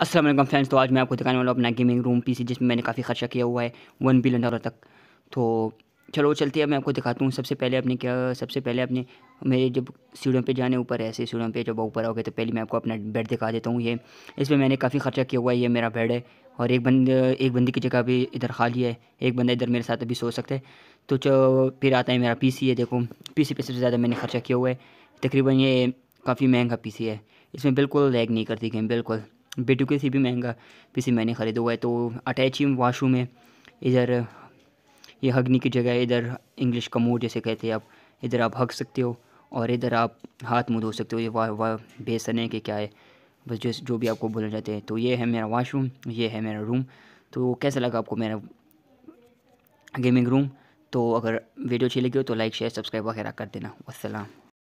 Aslam friends तो आज मैं आपको दिखाने वाला हूँ अपना गेमिंग रूम पीसी जिसमें मैंने काफ़ी खर्चा किया हुआ है वन बिलियन डॉलर तक तो चलो चलते हैं मैं आपको दिखाता हूँ सबसे पहले अपने क्या सबसे पहले अपने मेरे जब सीढ़ियों पे जाने ऊपर ऐसे सीढ़ियों पे जब ऊपर आओगे तो पहले मैं आपको अपना बेड दिखा देता हूँ ये इसमें मैंने काफ़ी खर्चा किया हुआ है ये मेरा बेड है और एक बंद एक बंदी की जगह भी इधर खाली है एक बंदा इधर मेरे साथ अभी सो सकता है तो चलो फिर आता है मेरा पी है देखो पी पे सबसे ज़्यादा मैंने खर्चा किया हुआ है तकरीबन ये काफ़ी महंगा पी है इसमें बिल्कुल लैग नहीं करती गेम बिल्कुल बेटू के सी भी महंगा पीसी मैंने ख़रीदा हुआ है तो अटैच ही वाशरूम है इधर ये हगनी की जगह है इधर इंग्लिश कमोड जैसे कहते हैं आप इधर आप हग सकते हो और इधर आप हाथ मुँह धो सकते हो ये वाह वाह बेसन है कि क्या है बस जो जो भी आपको बोलना चाहते हैं तो ये है मेरा वाशरूम ये है मेरा रूम तो कैसा लगा आपको मेरा गेमिंग रूम तो अगर वीडियो अच्छी लगी हो तो लाइक शेयर सब्सक्राइब वगैरह कर देना वसलम